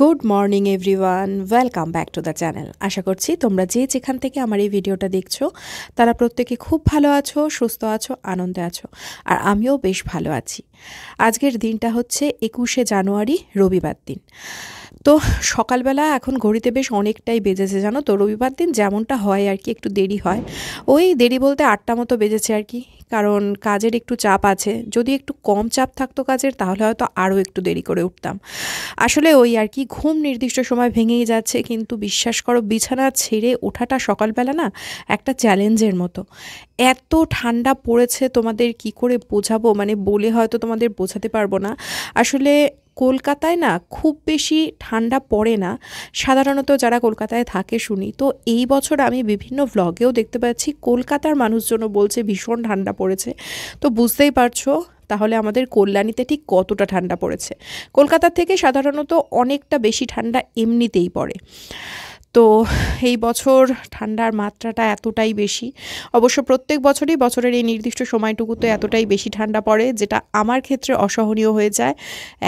Good morning everyone welcome back to the channel আশা করছি তোমরা যে যেখান থেকে আমার এই ভিডিওটা দেখছো তারা প্রত্যেকে খুব ভালো আছো সুস্থ আছো আনন্দে আছো আর আমিও বেশ ভালো আছি আজকের দিনটা হচ্ছে একুশে জানুয়ারি রবিবার দিন তো সকালবেলা এখন ঘড়িতে বেশ অনেকটাই বেজেছে জানো তো রবিবার দিন যেমনটা হয় আর কি একটু দেরি হয় ওই দেরি বলতে আটটা মতো বেজেছে আর কি কারণ কাজের একটু চাপ আছে যদি একটু কম চাপ থাকতো কাজের তাহলে হয়তো আরও একটু দেরি করে উঠতাম আসলে ওই আর কি ঘুম নির্দিষ্ট সময় ভেঙেই যাচ্ছে কিন্তু বিশ্বাস করো বিছানা ছেড়ে ওঠাটা সকালবেলা না একটা চ্যালেঞ্জের মতো এত ঠান্ডা পড়েছে তোমাদের কি করে বোঝাবো মানে বলে হয়তো তোমাদের বোঝাতে পারবো না আসলে কলকাতায় না খুব বেশি ঠান্ডা পড়ে না সাধারণত যারা কলকাতায় থাকে শুনি তো এই বছর আমি বিভিন্ন ভ্লগেও দেখতে পাচ্ছি কলকাতার মানুষজনও বলছে ভীষণ ঠান্ডা পড়েছে তো বুঝতেই পারছো তাহলে আমাদের কল্যাণীতে ঠিক কতটা ঠান্ডা পড়েছে কলকাতার থেকে সাধারণত অনেকটা বেশি ঠান্ডা এমনিতেই পড়ে তো এই বছর ঠান্ডার মাত্রাটা এতটাই বেশি অবশ্য প্রত্যেক বছরই বছরের এই নির্দিষ্ট সময়টুকুতে এতটাই বেশি ঠান্ডা পড়ে যেটা আমার ক্ষেত্রে অসহনীয় হয়ে যায়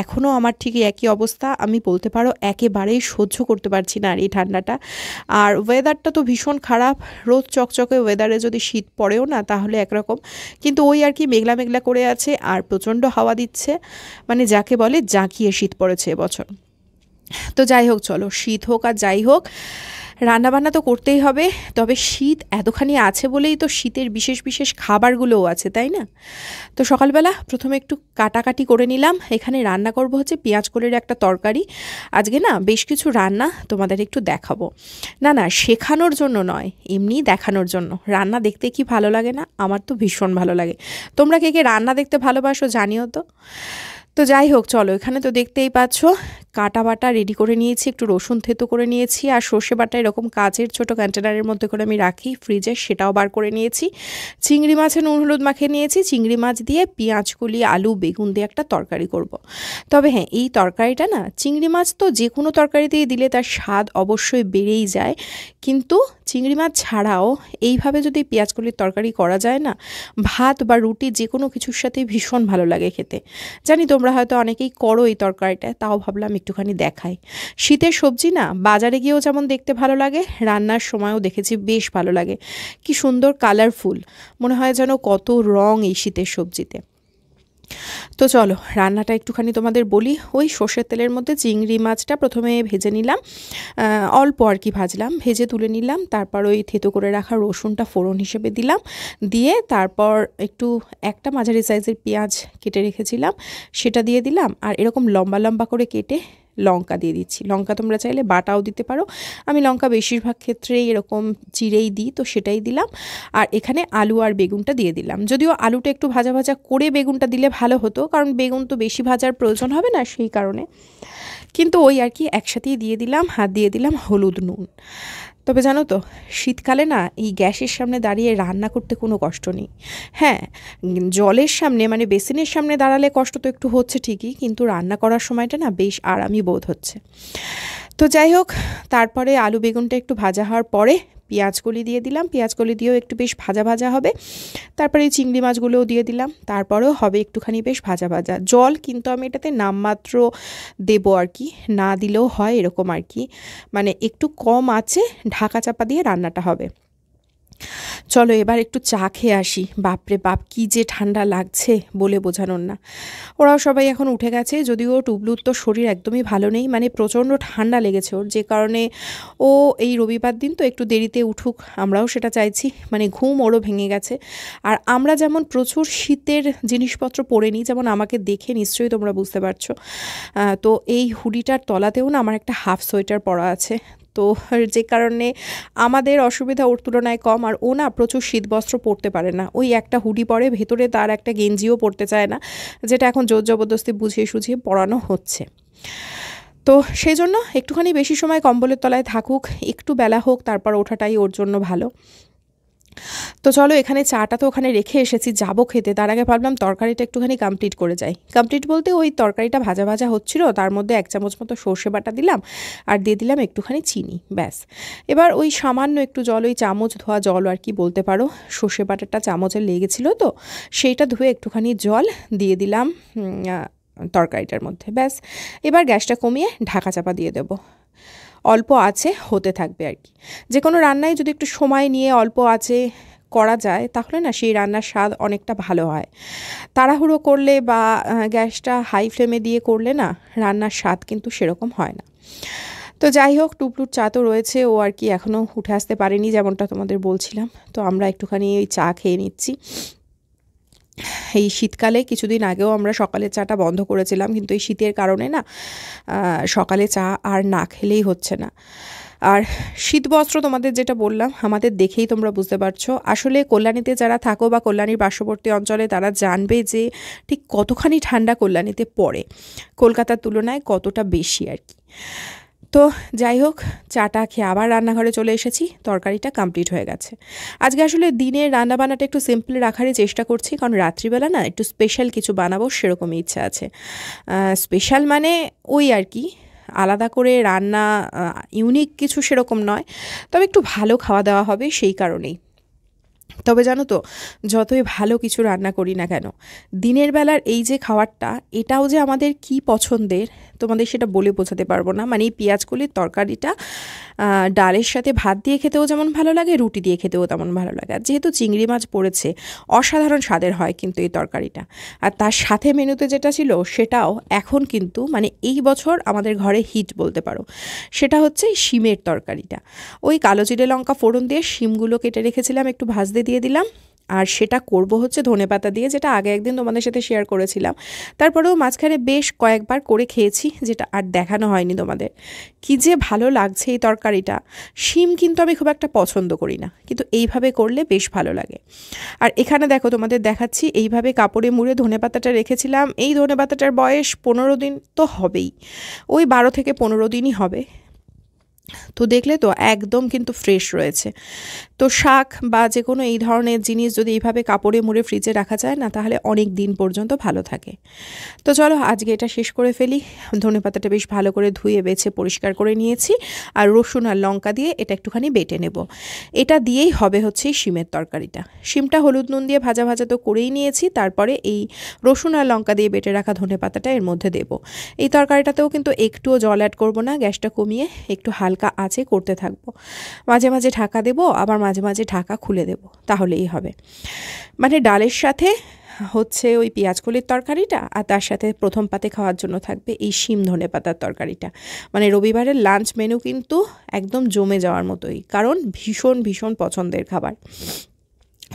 এখনও আমার ঠিকই একই অবস্থা আমি বলতে পারো একেবারেই সহ্য করতে পারছি না আর এই ঠান্ডাটা আর ওয়েদারটা তো ভীষণ খারাপ রোদ চকচকে ওয়েদারে যদি শীত পড়েও না তাহলে একরকম কিন্তু ওই আর কি মেঘলা মেঘলা করে আছে আর প্রচণ্ড হাওয়া দিচ্ছে মানে যাকে বলে জাঁকিয়ে শীত পড়েছে এবছর তো যাই হোক চলো শীত হোক আর যাই হোক রান্নাবান্না তো করতেই হবে তবে শীত এতখানি আছে বলেই তো শীতের বিশেষ বিশেষ খাবারগুলোও আছে তাই না তো সকালবেলা প্রথমে একটু কাটাকাটি করে নিলাম এখানে রান্না করব হচ্ছে পেঁয়াজ কোলের একটা তরকারি আজকে না বেশ কিছু রান্না তোমাদের একটু দেখাবো না না শেখানোর জন্য নয় এমনি দেখানোর জন্য রান্না দেখতে কি ভালো লাগে না আমার তো ভীষণ ভালো লাগে তোমরা কে কে রান্না দেখতে ভালোবাসো জানিও তো তো যাই হোক চলো এখানে তো দেখতেই পাচ্ছ কাটা বাটা রেডি করে নিয়েছি একটু রসুন থেতো করে নিয়েছি আর সর্ষে বাটা এরকম কাচের ছোট কন্টেনারের মধ্যে করে আমি রাখি ফ্রিজে সেটাও বার করে নিয়েছি চিংড়ি মাছে নুন হলুদ মাখে নিয়েছি চিংড়ি মাছ দিয়ে পেঁয়াজ কুলি আলু বেগুন দিয়ে একটা তরকারি করব। তবে হ্যাঁ এই তরকারিটা না চিংড়ি মাছ তো যে কোনো তরকারিতেই দিলে তার স্বাদ অবশ্যই বেড়েই যায় কিন্তু চিংড়ি মাছ ছাড়াও এইভাবে যদি পেঁয়াজকলির তরকারি করা যায় না ভাত বা রুটি যে কোনো কিছুর সাথে ভীষণ ভালো লাগে খেতে জানি তো তোমরা হয়তো অনেকেই করো এই তরকারিটা তাও ভাবলাম একটুখানি দেখাই শীতের সবজি না বাজারে গিয়েও যেমন দেখতে ভালো লাগে রান্নার সময়ও দেখেছি বেশ ভালো লাগে কি সুন্দর কালারফুল মনে হয় যেন কত রং এই শীতের সবজিতে তো চলো রান্নাটা একটুখানি তোমাদের বলি ওই সর্ষের তেলের মধ্যে চিংড়ি মাছটা প্রথমে ভেজে নিলাম অল্প আর কি ভাজলাম ভেজে তুলে নিলাম তারপর ওই থেতো করে রাখা রসুনটা ফোড়ন হিসেবে দিলাম দিয়ে তারপর একটু একটা মাঝারি সাইজের পেঁয়াজ কেটে রেখেছিলাম সেটা দিয়ে দিলাম আর এরকম লম্বা লম্বা করে কেটে লঙ্কা দিয়ে দিচ্ছি লঙ্কা তোমরা চাইলে বাটাও দিতে পারো আমি লঙ্কা বেশিরভাগ ক্ষেত্রেই এরকম চিড়েই দিই তো সেটাই দিলাম আর এখানে আলু আর বেগুনটা দিয়ে দিলাম যদিও আলুটা একটু ভাজা ভাজা করে বেগুনটা দিলে ভালো হতো কারণ বেগুন তো বেশি ভাজার প্রয়োজন হবে না সেই কারণে কিন্তু ওই আর কি একসাথেই দিয়ে দিলাম হাত দিয়ে দিলাম হলুদ নুন তবে জানো তো শীতকালে না এই গ্যাসের সামনে দাঁড়িয়ে রান্না করতে কোনো কষ্ট নেই হ্যাঁ জলের সামনে মানে বেসিনের সামনে দাঁড়ালে কষ্ট তো একটু হচ্ছে ঠিকই কিন্তু রান্না করার সময়টা না বেশ আরামই বোধ হচ্ছে তো যাই হোক তারপরে আলু বেগুনটা একটু ভাজা হওয়ার পরে কলি দিয়ে দিলাম কলি দিয়েও একটু বেশ ভাজা ভাজা হবে তারপরে এই চিংড়ি মাছগুলোও দিয়ে দিলাম তারপরেও হবে একটুখানি বেশ ভাজা ভাজা জল কিন্তু আমি এটাতে নামমাত্র দেবো আর কি না দিলেও হয় এরকম আর কি মানে একটু কম আছে ঢাকা চাপা দিয়ে রান্নাটা হবে চলো এবার একটু চা খেয়ে আসি বাপরে বাপ কি যে ঠান্ডা লাগছে বলে বোঝানোর না ওরাও সবাই এখন উঠে গেছে যদিও টুবলুর তো শরীর একদমই ভালো নেই মানে প্রচণ্ড ঠান্ডা লেগেছে ওর যে কারণে ও এই রবিবার দিন তো একটু দেরিতে উঠুক আমরাও সেটা চাইছি মানে ঘুম ওরও ভেঙে গেছে আর আমরা যেমন প্রচুর শীতের জিনিসপত্র পরে নিই যেমন আমাকে দেখে নিশ্চয়ই তোমরা বুঝতে পারছো তো এই হুডিটার তলাতেও না আমার একটা হাফ সোয়েটার পরা আছে তো যে কারণে আমাদের অসুবিধা ওর তুলনায় কম আর ও না প্রচুর শীতবস্ত্র পরতে পারে না ওই একটা হুডি পরে ভেতরে তার একটা গেঞ্জিও পরতে চায় না যেটা এখন জোর জবরদস্তি বুঝিয়ে সুঝিয়ে পড়ানো হচ্ছে তো সেই জন্য একটুখানি বেশি সময় কম্বলের তলায় থাকুক একটু বেলা হোক তারপর ওঠাটাই ওর জন্য ভালো তো চলো এখানে চাটা তো ওখানে রেখে এসেছি যাব খেতে তার আগে ভাবলাম তরকারিটা একটুখানি কমপ্লিট করে যাই কমপ্লিট বলতে ওই তরকারিটা ভাজা ভাজা হচ্ছিল তার মধ্যে এক চামচ মতো সর্ষে বাটা দিলাম আর দিয়ে দিলাম একটুখানি চিনি ব্যাস এবার ওই সামান্য একটু জল ওই চামচ ধোয়া জল আর কি বলতে পারো সর্ষে বাটাটা চামচে লেগেছিল তো সেইটা ধুয়ে একটুখানি জল দিয়ে দিলাম তরকারিটার মধ্যে ব্যাস এবার গ্যাসটা কমিয়ে ঢাকা চাপা দিয়ে দেবো অল্প আছে হতে থাকবে আর কি যে কোনো রান্নায় যদি একটু সময় নিয়ে অল্প আছে করা যায় তাহলে না সেই রান্নার স্বাদ অনেকটা ভালো হয় তাড়াহুড়ো করলে বা গ্যাসটা হাই ফ্লেমে দিয়ে করলে না রান্নার স্বাদ কিন্তু সেরকম হয় না তো যাই হোক টুপলুর চা তো রয়েছে ও আর কি এখনও উঠে আসতে পারেনি যেমনটা তোমাদের বলছিলাম তো আমরা একটুখানি ওই চা খেয়ে নিচ্ছি এই শীতকালে কিছুদিন আগেও আমরা সকালে চাটা বন্ধ করেছিলাম কিন্তু এই শীতের কারণে না সকালে চা আর না খেলেই হচ্ছে না আর শীত বস্ত্র তোমাদের যেটা বললাম আমাদের দেখেই তোমরা বুঝতে পারছো আসলে কল্যাণীতে যারা থাকো বা কল্যাণীর পার্শ্ববর্তী অঞ্চলে তারা জানবে যে ঠিক কতখানি ঠান্ডা কল্যাণীতে পড়ে কলকাতার তুলনায় কতটা বেশি আর কি তো যাই হোক চাটা খেয়ে আবার রান্নাঘরে চলে এসেছি তরকারিটা কমপ্লিট হয়ে গেছে আজকে আসলে দিনের রান্নাবান্নাটা একটু সিম্পল রাখারই চেষ্টা করছি কারণ রাত্রিবেলা না একটু স্পেশাল কিছু বানাবো সেরকমই ইচ্ছা আছে স্পেশাল মানে ওই আর কি আলাদা করে রান্না ইউনিক কিছু সেরকম নয় তবে একটু ভালো খাওয়া দাওয়া হবে সেই কারণেই তবে জানো তো যতই ভালো কিছু রান্না করি না কেন দিনের বেলার এই যে খাবারটা এটাও যে আমাদের কি পছন্দের তোমাদের সেটা বলে বোঝাতে পারবো না মানে এই পেঁয়াজকলির তরকারিটা ডালের সাথে ভাত দিয়ে খেতেও যেমন ভালো লাগে রুটি দিয়ে খেতেও তেমন ভালো লাগে আর যেহেতু চিংড়ি মাছ পড়েছে অসাধারণ স্বাদের হয় কিন্তু এই তরকারিটা আর তার সাথে মেনুতে যেটা ছিল সেটাও এখন কিন্তু মানে এই বছর আমাদের ঘরে হিট বলতে পারো সেটা হচ্ছে শিমের তরকারিটা ওই কালো জিরে লঙ্কা ফোড়ন দিয়ে শিমগুলো কেটে রেখেছিলাম একটু ভাজতে মধ্যে দিয়ে দিলাম আর সেটা করব হচ্ছে ধনে পাতা দিয়ে যেটা আগে একদিন তোমাদের সাথে শেয়ার করেছিলাম তারপরেও মাঝখানে বেশ কয়েকবার করে খেয়েছি যেটা আর দেখানো হয়নি তোমাদের কি যে ভালো লাগছে এই তরকারিটা শিম কিন্তু আমি খুব একটা পছন্দ করি না কিন্তু এইভাবে করলে বেশ ভালো লাগে আর এখানে দেখো তোমাদের দেখাচ্ছি এইভাবে কাপড়ে মুড়ে ধনে পাতাটা রেখেছিলাম এই ধনে পাতাটার বয়স পনেরো দিন তো হবেই ওই বারো থেকে পনেরো দিনই হবে তো দেখলে তো একদম কিন্তু ফ্রেশ রয়েছে তো শাক বা যে কোনো এই ধরনের জিনিস যদি এইভাবে কাপড়ে মুড়ে ফ্রিজে রাখা যায় না তাহলে অনেক দিন পর্যন্ত ভালো থাকে তো চলো আজকে এটা শেষ করে ফেলি ধনে পাতাটা বেশ ভালো করে ধুয়ে বেছে পরিষ্কার করে নিয়েছি আর রসুন আর লঙ্কা দিয়ে এটা একটুখানি বেটে নেব এটা দিয়েই হবে হচ্ছে শিমের তরকারিটা শিমটা হলুদ নুন দিয়ে ভাজা ভাজা তো করেই নিয়েছি তারপরে এই রসুন আর লঙ্কা দিয়ে বেটে রাখা ধনে পাতাটা এর মধ্যে দেব এই তরকারিটাতেও কিন্তু একটুও জল অ্যাড করবো না গ্যাসটা কমিয়ে একটু হাল হালকা আছে করতে থাকবো মাঝে মাঝে ঢাকা দেব আবার মাঝে মাঝে ঢাকা খুলে দেব তাহলেই হবে মানে ডালের সাথে হচ্ছে ওই পেঁয়াজকলির তরকারিটা আর তার সাথে প্রথম পাতে খাওয়ার জন্য থাকবে এই শিম ধনে পাতার তরকারিটা মানে রবিবারের লাঞ্চ মেনু কিন্তু একদম জমে যাওয়ার মতোই কারণ ভীষণ ভীষণ পছন্দের খাবার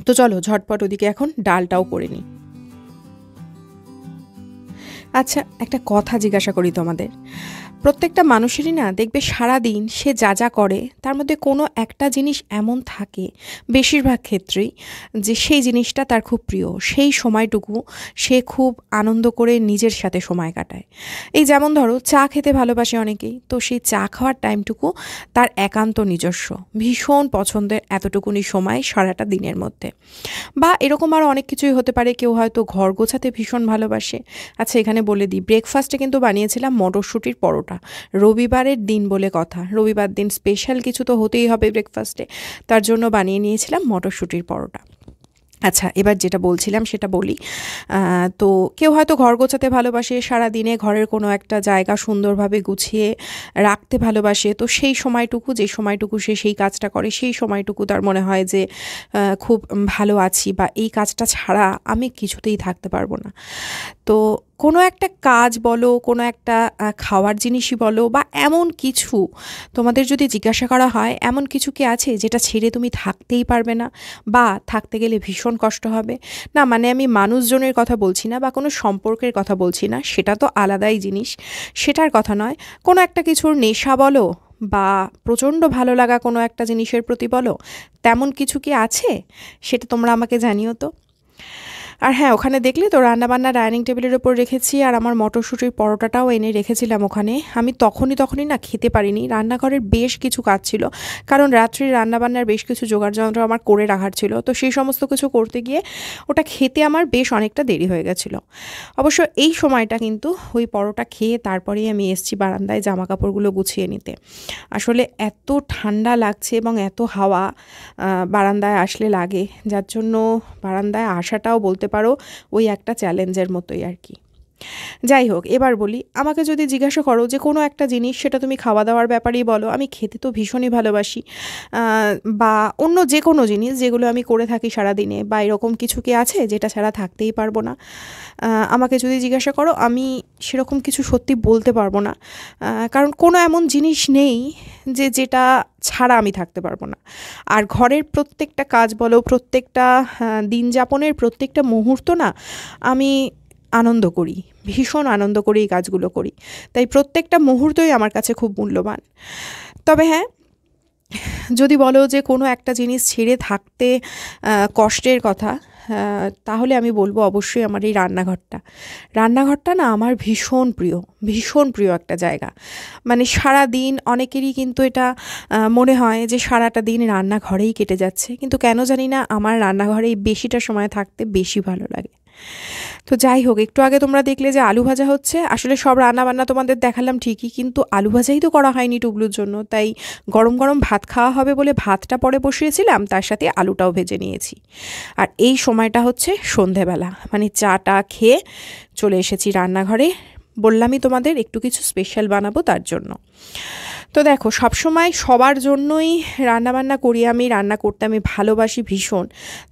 তো চলো ঝটপট ওদিকে এখন ডালটাও করে নিই আচ্ছা একটা কথা জিজ্ঞাসা করি তোমাদের প্রত্যেকটা মানুষেরই না দেখবে সারা দিন সে যা যা করে তার মধ্যে কোনো একটা জিনিস এমন থাকে বেশিরভাগ ক্ষেত্রেই যে সেই জিনিসটা তার খুব প্রিয় সেই সময়টুকু সে খুব আনন্দ করে নিজের সাথে সময় কাটায় এই যেমন ধরো চা খেতে ভালোবাসে অনেকেই তো সেই চা খাওয়ার টাইমটুকু তার একান্ত নিজস্ব ভীষণ পছন্দের এতটুকুনি সময় সারাটা দিনের মধ্যে বা এরকম আরও অনেক কিছুই হতে পারে কেউ হয়তো ঘর গোছাতে ভীষণ ভালোবাসে আচ্ছা এখানে বলে দিই ব্রেকফাস্টে কিন্তু বানিয়েছিলাম মটরশুঁটির পরোটা পরোটা রবিবারের দিন বলে কথা রবিবার দিন স্পেশাল কিছু তো হতেই হবে ব্রেকফাস্টে তার জন্য বানিয়ে নিয়েছিলাম মটরশুঁটির পরোটা আচ্ছা এবার যেটা বলছিলাম সেটা বলি তো কেউ হয়তো ঘর গোছাতে ভালোবাসে সারা দিনে ঘরের কোনো একটা জায়গা সুন্দরভাবে গুছিয়ে রাখতে ভালোবাসে তো সেই সময়টুকু যে সময়টুকু সে সেই কাজটা করে সেই সময়টুকু তার মনে হয় যে খুব ভালো আছি বা এই কাজটা ছাড়া আমি কিছুতেই থাকতে পারবো না তো কোনো একটা কাজ বলো কোনো একটা খাওয়ার জিনিসই বলো বা এমন কিছু তোমাদের যদি জিজ্ঞাসা করা হয় এমন কিছু কি আছে যেটা ছেড়ে তুমি থাকতেই পারবে না বা থাকতে গেলে ভীষণ কষ্ট হবে না মানে আমি মানুষজনের কথা বলছি না বা কোনো সম্পর্কের কথা বলছি না সেটা তো আলাদাই জিনিস সেটার কথা নয় কোনো একটা কিছুর নেশা বলো বা প্রচণ্ড ভালো লাগা কোনো একটা জিনিসের প্রতি বলো তেমন কিছু কি আছে সেটা তোমরা আমাকে জানিও তো আর হ্যাঁ ওখানে দেখলে তো রান্নাবান্না ডাইনিং টেবিলের ওপর রেখেছি আর আমার মটরশুঁটির পরোটাটাও এনে রেখেছিলাম ওখানে আমি তখনই তখনই না খেতে পারিনি রান্নাঘরের বেশ কিছু কাজ ছিল কারণ রাত্রির রান্নাবান্নার বেশ কিছু জোগাড় যন্ত্র আমার করে রাখার ছিল তো সেই সমস্ত কিছু করতে গিয়ে ওটা খেতে আমার বেশ অনেকটা দেরি হয়ে গেছিল অবশ্য এই সময়টা কিন্তু ওই পরোটা খেয়ে তারপরেই আমি এসছি বারান্দায় জামা কাপড়গুলো গুছিয়ে নিতে আসলে এত ঠান্ডা লাগছে এবং এত হাওয়া বারান্দায় আসলে লাগে যার জন্য বারান্দায় আসাটাও বলতে করতে পারো ওই একটা চ্যালেঞ্জের মতোই আর কি যাই হোক এবার বলি আমাকে যদি জিজ্ঞাসা করো যে কোনো একটা জিনিস সেটা তুমি খাওয়া দাওয়ার ব্যাপারেই বলো আমি খেতে তো ভীষণই ভালোবাসি বা অন্য যে কোনো জিনিস যেগুলো আমি করে থাকি সারাদিনে বা এরকম কিছু কি আছে যেটা ছাড়া থাকতেই পারবো না আমাকে যদি জিজ্ঞাসা করো আমি সেরকম কিছু সত্যি বলতে পারবো না কারণ কোনো এমন জিনিস নেই যে যেটা ছাড়া আমি থাকতে পারবো না আর ঘরের প্রত্যেকটা কাজ বলো প্রত্যেকটা হ্যাঁ, দিন যাপনের প্রত্যেকটা মুহূর্ত না আমি আনন্দ করি ভীষণ আনন্দ করে এই কাজগুলো করি তাই প্রত্যেকটা মুহূর্তই আমার কাছে খুব মূল্যবান তবে হ্যাঁ যদি বলো যে কোনো একটা জিনিস ছেড়ে থাকতে কষ্টের কথা তাহলে আমি বলবো অবশ্যই আমার এই রান্নাঘরটা রান্নাঘরটা না আমার ভীষণ প্রিয় ভীষণ প্রিয় একটা জায়গা মানে সারা দিন অনেকেরই কিন্তু এটা মনে হয় যে সারাটা দিন রান্নাঘরেই কেটে যাচ্ছে কিন্তু কেন জানি না আমার রান্নাঘরে বেশিটা সময় থাকতে বেশি ভালো লাগে তো যাই হোক একটু আগে তোমরা দেখলে যে আলু ভাজা হচ্ছে আসলে সব রান্না বান্না তোমাদের দেখালাম ঠিকই কিন্তু আলু ভাজাই তো করা হয়নি টুবলুর জন্য তাই গরম গরম ভাত খাওয়া হবে বলে ভাতটা পরে বসিয়েছিলাম তার সাথে আলুটাও ভেজে নিয়েছি আর এই সময়টা হচ্ছে সন্ধেবেলা মানে চাটা খেয়ে চলে এসেছি রান্নাঘরে বললামই তোমাদের একটু কিছু স্পেশাল বানাবো তার জন্য তো দেখো সবসময় সবার জন্যই রান্নাবান্না করি আমি রান্না করতে আমি ভালোবাসি ভীষণ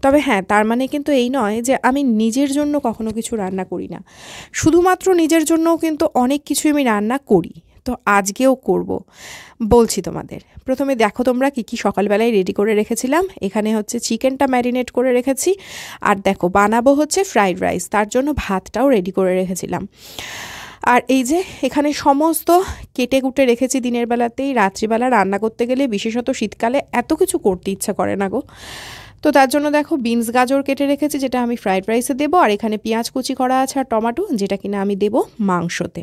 তবে হ্যাঁ তার মানে কিন্তু এই নয় যে আমি নিজের জন্য কখনো কিছু রান্না করি না শুধুমাত্র নিজের জন্যও কিন্তু অনেক কিছুই আমি রান্না করি তো আজকেও করব বলছি তোমাদের প্রথমে দেখো তোমরা কি কি সকালবেলায় রেডি করে রেখেছিলাম এখানে হচ্ছে চিকেনটা ম্যারিনেট করে রেখেছি আর দেখো বানাবো হচ্ছে ফ্রাইড রাইস তার জন্য ভাতটাও রেডি করে রেখেছিলাম আর এই যে এখানে সমস্ত কেটে কুটে রেখেছি দিনের বেলাতেই রাত্রিবেলা রান্না করতে গেলে বিশেষত শীতকালে এত কিছু করতে ইচ্ছা করে না গো তো তার জন্য দেখো বিনস গাজর কেটে রেখেছি যেটা আমি ফ্রাইড রাইসে দেবো আর এখানে পেঁয়াজ কুচি করা আছে আর টমাটো যেটা কিনা আমি দেবো মাংসতে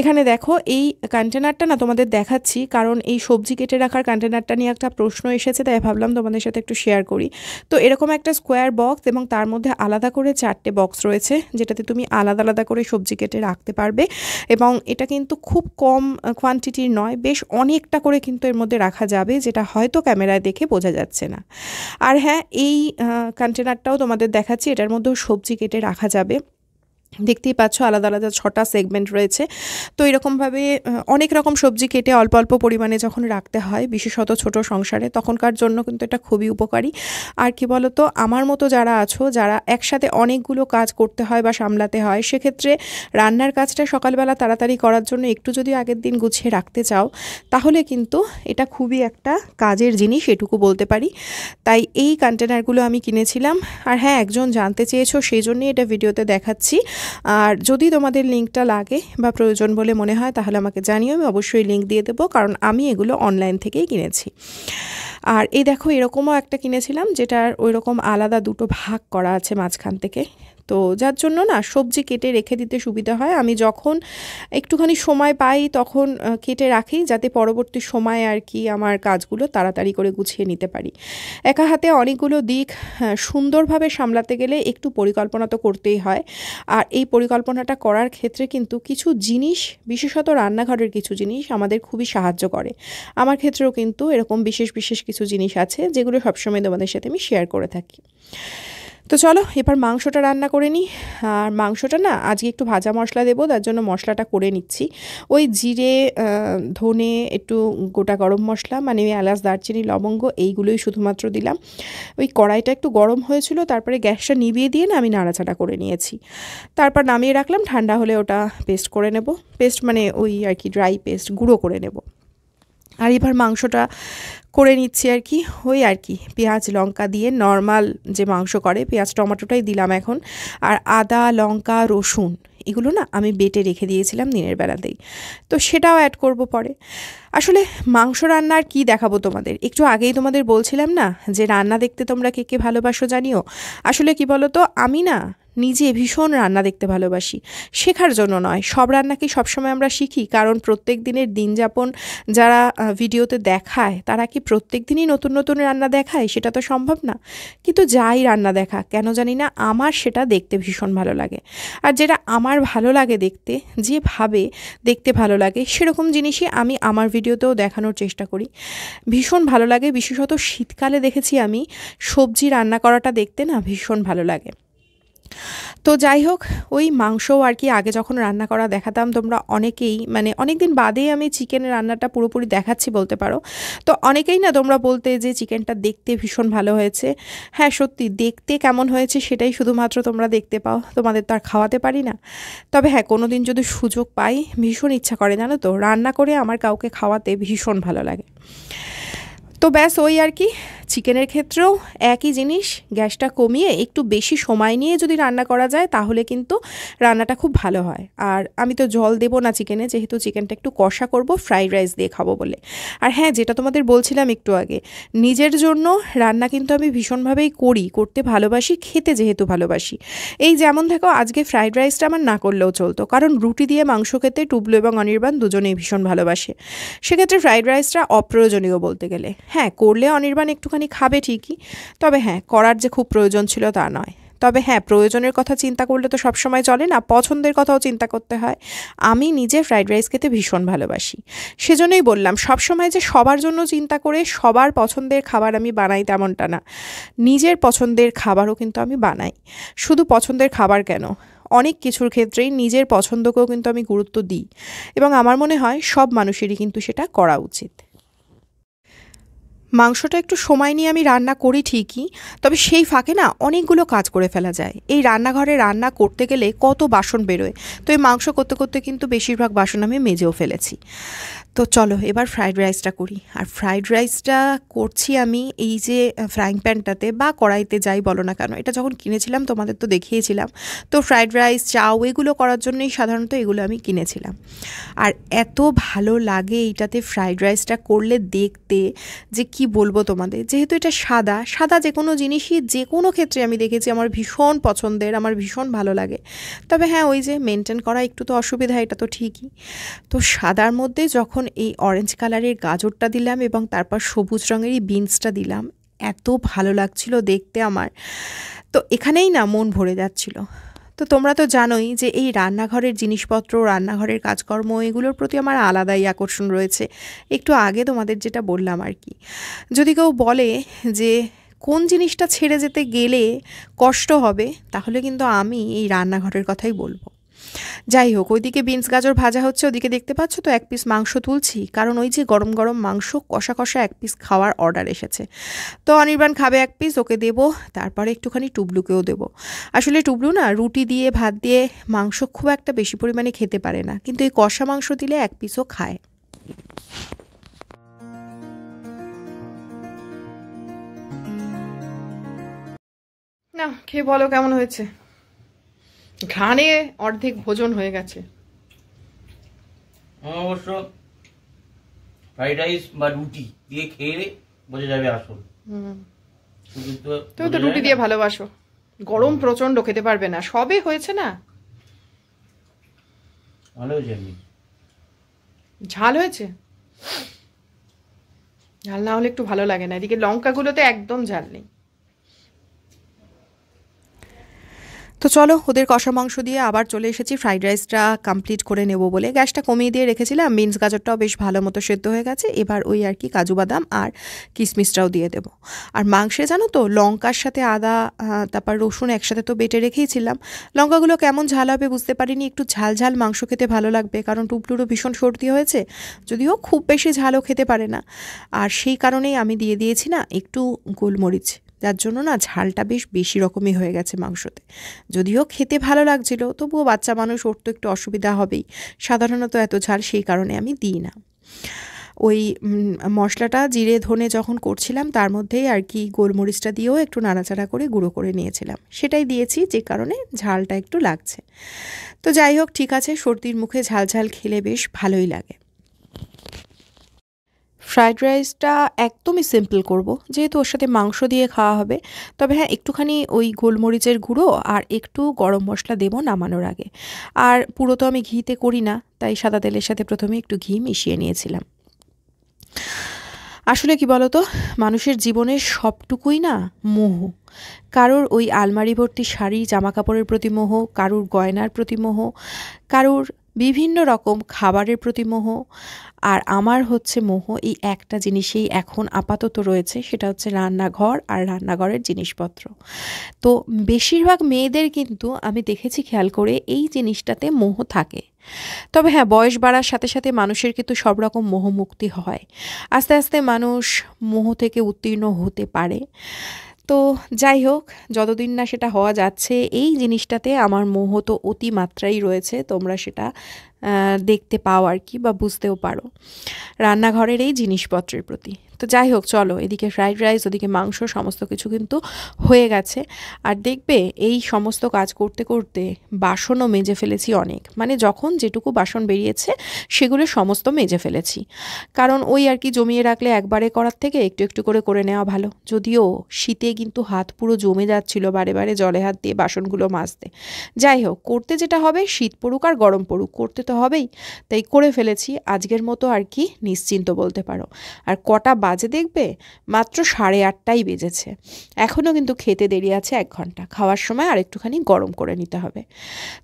এখানে দেখো এই কন্টেনারটা না তোমাদের দেখাচ্ছি কারণ এই সবজি কেটে রাখার কন্টেনারটা নিয়ে একটা প্রশ্ন এসেছে তাই ভাবলাম তোমাদের সাথে একটু শেয়ার করি তো এরকম একটা স্কোয়ার বক্স এবং তার মধ্যে আলাদা করে চারটে বক্স রয়েছে যেটাতে তুমি আলাদা আলাদা করে সবজি কেটে রাখতে পারবে এবং এটা কিন্তু খুব কম কোয়ান্টিটির নয় বেশ অনেকটা করে কিন্তু এর মধ্যে রাখা যাবে যেটা হয়তো ক্যামেরায় দেখে বোঝা যাচ্ছে না আর হ্যাঁ এই কন্টেনারটাও তোমাদের দেখাচ্ছি এটার মধ্যেও সবজি কেটে রাখা যাবে দেখতেই পাচ্ছ আলাদা আলাদা ছটা সেগমেন্ট রয়েছে তো এরকমভাবে অনেক রকম সবজি কেটে অল্প অল্প পরিমাণে যখন রাখতে হয় বিশেষত ছোট সংসারে তখনকার জন্য কিন্তু এটা খুবই উপকারী আর কি বলতো আমার মতো যারা আছো যারা একসাথে অনেকগুলো কাজ করতে হয় বা সামলাতে হয় সেক্ষেত্রে রান্নার কাজটা সকালবেলা তাড়াতাড়ি করার জন্য একটু যদি আগের দিন গুছিয়ে রাখতে চাও তাহলে কিন্তু এটা খুবই একটা কাজের জিনিস এটুকু বলতে পারি তাই এই কন্টেনারগুলো আমি কিনেছিলাম আর হ্যাঁ একজন জানতে চেয়েছো সেই জন্যই এটা ভিডিওতে দেখাচ্ছি আর যদি তোমাদের লিঙ্কটা লাগে বা প্রয়োজন বলে মনে হয় তাহলে আমাকে জানিও আমি অবশ্যই লিঙ্ক দিয়ে দেবো কারণ আমি এগুলো অনলাইন থেকেই কিনেছি আর এই দেখো এরকমও একটা কিনেছিলাম যেটার ওই রকম আলাদা দুটো ভাগ করা আছে মাঝখান থেকে তো যার জন্য না সবজি কেটে রেখে দিতে সুবিধা হয় আমি যখন একটুখানি সময় পাই তখন কেটে রাখি যাতে পরবর্তী সময় আর কি আমার কাজগুলো তাড়াতাড়ি করে গুছিয়ে নিতে পারি একা হাতে অনেকগুলো দিক হ্যাঁ, সুন্দরভাবে সামলাতে গেলে একটু পরিকল্পনা তো করতেই হয় আর এই পরিকল্পনাটা করার ক্ষেত্রে কিন্তু কিছু জিনিস বিশেষত রান্নাঘরের কিছু জিনিস আমাদের খুবই সাহায্য করে আমার ক্ষেত্রেও কিন্তু এরকম বিশেষ বিশেষ কিছু জিনিস আছে যেগুলো সবসময় তোমাদের সাথে আমি শেয়ার করে থাকি তো চলো এবার মাংসটা রান্না করে নিই আর মাংসটা না আজকে একটু ভাজা মশলা দেবো তার জন্য মশলাটা করে নিচ্ছি ওই জিরে ধনে একটু গোটা গরম মশলা মানে ওই এলাচ দারচিনি লবঙ্গ এইগুলোই শুধুমাত্র দিলাম ওই কড়াইটা একটু গরম হয়েছিল তারপরে গ্যাসটা নিভিয়ে দিয়ে না আমি নাড়াচাড়া করে নিয়েছি তারপর নামিয়ে রাখলাম ঠান্ডা হলে ওটা পেস্ট করে নেব পেস্ট মানে ওই আর কি ড্রাই পেস্ট গুঁড়ো করে নেব আর এবার মাংসটা করে নিচ্ছি আর কি ওই আর কি পেঁয়াজ লঙ্কা দিয়ে নর্মাল যে মাংস করে পেঁয়াজ টমেটোটাই দিলাম এখন আর আদা লঙ্কা রসুন এগুলো না আমি বেটে রেখে দিয়েছিলাম দিনের বেলাতেই তো সেটাও অ্যাড করব পরে আসলে মাংস রান্নার কি দেখাবো তোমাদের একটু আগেই তোমাদের বলছিলাম না যে রান্না দেখতে তোমরা কে কে ভালোবাসো জানিও আসলে কি বলো তো আমি না নিজে ভীষণ রান্না দেখতে ভালোবাসি শেখার জন্য নয় সব রান্নাকেই সবসময় আমরা শিখি কারণ প্রত্যেক দিনের দিনযাপন যারা ভিডিওতে দেখায় তারা কি প্রত্যেক দিনই নতুন নতুন রান্না দেখায় সেটা তো সম্ভব না কিন্তু যাই রান্না দেখা কেন জানি না আমার সেটা দেখতে ভীষণ ভালো লাগে আর যেটা আমার ভালো লাগে দেখতে যেভাবে দেখতে ভালো লাগে সেরকম জিনিসই আমি আমার ভিডিওতেও দেখানোর চেষ্টা করি ভীষণ ভালো লাগে বিশেষত শীতকালে দেখেছি আমি সবজি রান্না করাটা দেখতে না ভীষণ ভালো লাগে তো যাই হোক ওই মাংস আর কি আগে যখন রান্না করা দেখাতাম তোমরা অনেকেই মানে অনেক দিন বাদেই আমি চিকেন রান্নাটা পুরোপুরি দেখাচ্ছি বলতে পারো তো অনেকেই না তোমরা বলতে যে চিকেনটা দেখতে ভীষণ ভালো হয়েছে হ্যাঁ সত্যি দেখতে কেমন হয়েছে সেটাই শুধুমাত্র তোমরা দেখতে পাও তোমাদের তো আর খাওয়াতে পারি না তবে হ্যাঁ কোনো দিন যদি সুযোগ পাই ভীষণ ইচ্ছা করে জানো তো রান্না করে আমার কাউকে খাওয়াতে ভীষণ ভালো লাগে তো ব্যাস ওই আর কি চিকেনের ক্ষেত্রেও একই জিনিস গ্যাসটা কমিয়ে একটু বেশি সময় নিয়ে যদি রান্না করা যায় তাহলে কিন্তু রান্নাটা খুব ভালো হয় আর আমি তো জল দেবো না চিকেনে যেহেতু চিকেনটা একটু কষা করব ফ্রাইড রাইস দিয়ে খাবো বলে আর হ্যাঁ যেটা তোমাদের বলছিলাম একটু আগে নিজের জন্য রান্না কিন্তু আমি ভীষণভাবেই করি করতে ভালোবাসি খেতে যেহেতু ভালোবাসি এই যেমন দেখো আজকে ফ্রাইড রাইসটা আমার না করলেও চলতো কারণ রুটি দিয়ে মাংস খেতে টুবলু এবং অনির্বাণ দুজনেই ভীষণ ভালোবাসে সেক্ষেত্রে ফ্রাইড রাইসটা অপ্রয়োজনীয় বলতে গেলে হ্যাঁ করলে অনির্বাণ একটু একটুখানি খাবে ঠিকই তবে হ্যাঁ করার যে খুব প্রয়োজন ছিল তা নয় তবে হ্যাঁ প্রয়োজনের কথা চিন্তা করলে তো সবসময় চলে না পছন্দের কথাও চিন্তা করতে হয় আমি নিজে ফ্রাইড রাইস খেতে ভীষণ ভালোবাসি সেজন্যই বললাম সবসময় যে সবার জন্য চিন্তা করে সবার পছন্দের খাবার আমি বানাই তেমনটা না নিজের পছন্দের খাবারও কিন্তু আমি বানাই শুধু পছন্দের খাবার কেন অনেক কিছুর ক্ষেত্রেই নিজের পছন্দকেও কিন্তু আমি গুরুত্ব দিই এবং আমার মনে হয় সব মানুষেরই কিন্তু সেটা করা উচিত মাংসটা একটু সময় নিয়ে আমি রান্না করি ঠিকই তবে সেই ফাঁকে না অনেকগুলো কাজ করে ফেলা যায় এই রান্নাঘরে রান্না করতে গেলে কত বাসন বেরোয় তো এই মাংস করতে করতে কিন্তু বেশিরভাগ বাসন আমি মেজেও ফেলেছি তো চলো এবার ফ্রায়েড রাইসটা করি আর ফ্রায়েড রাইসটা করছি আমি এই যে ফ্রাইং প্যানটাতে বা কড়াইতে যাই বলো না কেন এটা যখন কিনেছিলাম তোমাদের তো দেখিয়েছিলাম তো ফ্রায়েড রাইস চাও এগুলো করার জন্যই সাধারণত এগুলো আমি কিনেছিলাম আর এত ভালো লাগে এইটাতে ফ্রায়েড রাইসটা করলে দেখতে যে কি বলবো তোমাদের যেহেতু এটা সাদা সাদা যে কোনো জিনিসই যে কোনো ক্ষেত্রে আমি দেখেছি আমার ভীষণ পছন্দের আমার ভীষণ ভালো লাগে তবে হ্যাঁ ওই যে মেনটেন করা একটু তো অসুবিধা এটা তো ঠিকই তো সাদার মধ্যে যখন এই অরেঞ্জ কালারের গাজরটা দিলাম এবং তারপর সবুজ রঙেরই বিনসটা দিলাম এত ভালো লাগছিল দেখতে আমার তো এখানেই না মন ভরে যাচ্ছিল তো তোমরা তো জানোই যে এই রান্নাঘরের জিনিসপত্র রান্নাঘরের কাজকর্ম এগুলোর প্রতি আমার আলাদাই আকর্ষণ রয়েছে একটু আগে তোমাদের যেটা বললাম আর কি যদি কেউ বলে যে কোন জিনিসটা ছেড়ে যেতে গেলে কষ্ট হবে তাহলে কিন্তু আমি এই রান্নাঘরের কথাই বলবো যাই হোক ওইদিকে বিনস গাজর ভাজা হচ্ছে ওদিকে দেখতে পাচ্ছ তো এক পিস মাংস তুলছি কারণ ওই যে গরম গরম মাংস কষা কষা এক পিস খাওয়ার অর্ডার এসেছে তো অনির্বাণ খাবে এক পিস ওকে দেবো তারপরে একটুখানি টুবলুকেও দেব আসলে টুবলু না রুটি দিয়ে ভাত দিয়ে মাংস খুব একটা বেশি পরিমাণে খেতে পারে না কিন্তু এই কষা মাংস দিলে এক পিসও খায় না খেয়ে বলো কেমন হয়েছে ঘ্রাণে অর্ধেক ভোজন হয়ে গেছে হ্যাঁ, অবশ্য ফ্রাইড রাইস বা রুটি দিয়ে খেয়ে বোঝা যাবে আসল তুমি তো রুটি দিয়ে ভালোবাসো গরম প্রচন্ড খেতে পারবে না সবে হয়েছে না ঝাল হয়েছে ঝাল না হলে একটু ভালো লাগে না এদিকে লঙ্কাগুলোতে একদম ঝাল নেই তো চলো ওদের কষা মাংস দিয়ে আবার চলে এসেছি ফ্রাইড রাইসটা কমপ্লিট করে নেব বলে গ্যাসটা কমিয়ে দিয়ে রেখেছিলাম বিনস গাজরটাও বেশ ভালো মতো সেদ্ধ হয়ে গেছে এবার ওই আর কি কাজু বাদাম আর কিশমিশটাও দিয়ে দেব আর মাংসে জানো তো লঙ্কার সাথে আদা তারপর রসুন একসাথে তো বেটে রেখেইছিলাম লঙ্কাগুলো কেমন ঝাল হবে বুঝতে পারিনি একটু ঝাল ঝাল মাংস খেতে ভালো লাগবে কারণ টুপলুরও ভীষণ সর্দি হয়েছে যদিও খুব বেশি ঝালও খেতে পারে না আর সেই কারণেই আমি দিয়ে দিয়েছি না একটু গোলমরিচ যার জন্য না ঝালটা বেশ বেশি রকমই হয়ে গেছে মাংসতে যদিও খেতে ভালো লাগছিল তবুও বাচ্চা মানুষ ওর তো একটু অসুবিধা হবেই সাধারণত এত ঝাল সেই কারণে আমি দিই না ওই মশলাটা জিরে ধনে যখন করছিলাম তার মধ্যেই আর কি গোলমরিচটা দিয়েও একটু নাড়াচাড়া করে গুঁড়ো করে নিয়েছিলাম সেটাই দিয়েছি যে কারণে ঝালটা একটু লাগছে তো যাই হোক ঠিক আছে সর্দির মুখে ঝাল ঝাল খেলে বেশ ভালোই লাগে ফ্রায়েড রাইসটা একদমই সিম্পল করব যেহেতু ওর সাথে মাংস দিয়ে খাওয়া হবে তবে হ্যাঁ একটুখানি ওই গোলমরিচের গুঁড়ো আর একটু গরম মশলা দেবো নামানোর আগে আর পুরো তো আমি ঘিতে করি না তাই সাদা তেলের সাথে প্রথমে একটু ঘি মিশিয়ে নিয়েছিলাম আসলে কি বলতো মানুষের জীবনের সবটুকুই না মোহ কারোর ওই আলমারি ভর্তি শাড়ি জামা কাপড়ের প্রতি মোহ কারুর গয়নার প্রতি মোহ কারুর বিভিন্ন রকম খাবারের প্রতি মোহ আর আমার হচ্ছে মোহ এই একটা জিনিসেই এখন আপাতত রয়েছে সেটা হচ্ছে রান্নাঘর আর রান্নাঘরের জিনিসপত্র তো বেশিরভাগ মেয়েদের কিন্তু আমি দেখেছি খেয়াল করে এই জিনিসটাতে মোহ থাকে তবে হ্যাঁ বয়স বাড়ার সাথে সাথে মানুষের কিন্তু সব রকম মোহমুক্তি হয় আস্তে আস্তে মানুষ মোহ থেকে উত্তীর্ণ হতে পারে তো যাই হোক যতদিন না সেটা হওয়া যাচ্ছে এই জিনিসটাতে আমার মোহ তো অতিমাত্রাই রয়েছে তোমরা সেটা দেখতে পাও আর কি বা বুঝতেও পারো রান্নাঘরের এই জিনিসপত্রের প্রতি তো যাই হোক চলো এদিকে ফ্রাইড রাইস ওদিকে মাংস সমস্ত কিছু কিন্তু হয়ে গেছে আর দেখবে এই সমস্ত কাজ করতে করতে বাসনও মেজে ফেলেছি অনেক মানে যখন যেটুকু বাসন বেরিয়েছে সেগুলো সমস্ত মেজে ফেলেছি কারণ ওই আর কি জমিয়ে রাখলে একবারে করার থেকে একটু একটু করে করে নেওয়া ভালো যদিও শীতে কিন্তু হাত পুরো জমে যাচ্ছিল বারে বারে জলে হাত দিয়ে বাসনগুলো মাজতে যাই হোক করতে যেটা হবে শীত পড়ুক আর গরম পড়ুক করতে তো হবেই তাই করে ফেলেছি আজকের মতো আর কি নিশ্চিন্ত বলতে পারো আর কটা বাজে দেখবে মাত্র সাড়ে আটটাই বেজেছে এখনও কিন্তু খেতে দেরি আছে এক ঘন্টা খাওয়ার সময় আর একটুখানি গরম করে নিতে হবে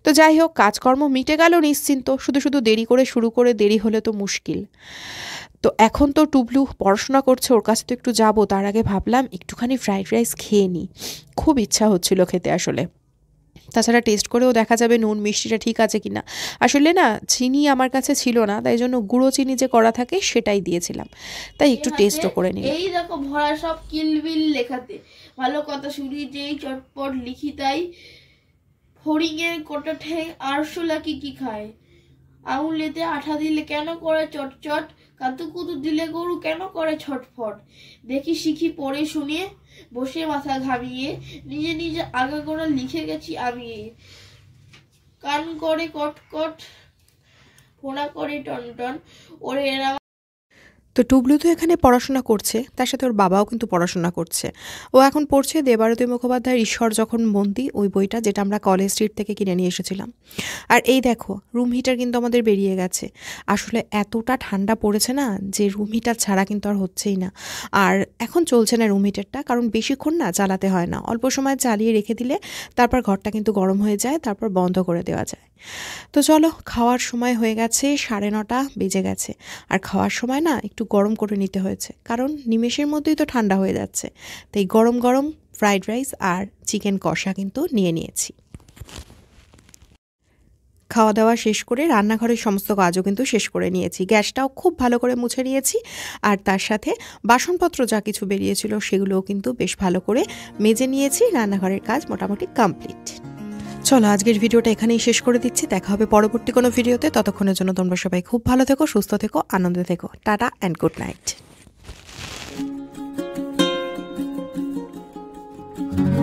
তো যাই হোক কাজকর্ম মিটে গেল নিশ্চিন্ত শুধু শুধু দেরি করে শুরু করে দেরি হলে তো মুশকিল তো এখন তো টুবলু পড়াশোনা করছে ওর কাছে তো একটু যাবো তার আগে ভাবলাম একটুখানি ফ্রাইড রাইস খেয়ে নিই খুব ইচ্ছা হচ্ছিল খেতে আসলে তাছাড়া টেস্ট করেও দেখা যাবে নুন মিষ্টিটা ঠিক আছে কি না আসলে না চিনি আমার কাছে ছিল না তাই জন্য গুঁড়ো চিনি যে করা থাকে সেটাই দিয়েছিলাম তাই একটু টেস্টও মানে করে নিই এই দেখো ভরা সব কিলবিল লেখাতে ভালো কথা শুনি যেই চটপট লিখি তাই ফড়িংয়ের কোটা আরশোলা কি কি খায় আঙুলেতে আঠা দিলে কেন করে চটচট কাতুকুতু দিলে গরু কেন করে ছটফট দেখি শিখি পড়ে শুনে বসে মাথা ঘামিয়ে নিজে নিজে গোড়া লিখে গেছি আমি কান করে কটকট ফোড়া করে টন টন ওরে এরা তো টুবলু তো এখানে পড়াশোনা করছে তার সাথে ওর বাবাও কিন্তু পড়াশোনা করছে ও এখন পড়ছে দেবারতী মুখোপাধ্যায়ের ঈশ্বর যখন বন্দি ওই বইটা যেটা আমরা কলেজ স্ট্রিট থেকে কিনে নিয়ে এসেছিলাম আর এই দেখো রুম হিটার কিন্তু আমাদের বেরিয়ে গেছে আসলে এতটা ঠান্ডা পড়েছে না যে রুম হিটার ছাড়া কিন্তু আর হচ্ছেই না আর এখন চলছে না রুম হিটারটা কারণ বেশিক্ষণ না চালাতে হয় না অল্প সময় চালিয়ে রেখে দিলে তারপর ঘরটা কিন্তু গরম হয়ে যায় তারপর বন্ধ করে দেওয়া যায় তো চলো খাওয়ার সময় হয়ে গেছে সাড়ে নটা বেজে গেছে আর খাওয়ার সময় না একটু গরম করে নিতে হয়েছে কারণ নিমেষের মধ্যেই তো ঠান্ডা হয়ে যাচ্ছে তাই গরম গরম ফ্রাইড রাইস আর চিকেন কষা কিন্তু নিয়ে নিয়েছি খাওয়া দাওয়া শেষ করে রান্নাঘরের সমস্ত কাজও কিন্তু শেষ করে নিয়েছি গ্যাসটাও খুব ভালো করে মুছে নিয়েছি আর তার সাথে বাসনপত্র যা কিছু বেরিয়েছিল সেগুলোও কিন্তু বেশ ভালো করে মেজে নিয়েছি রান্নাঘরের কাজ মোটামুটি কমপ্লিট চলো আজকের ভিডিওটা এখানেই শেষ করে দিচ্ছি দেখা হবে পরবর্তী কোনো ভিডিওতে ততক্ষণের জন্য তোমরা সবাই খুব ভালো থেকো সুস্থ থেকো আনন্দে থেকো টাটা অ্যান্ড গুড নাইট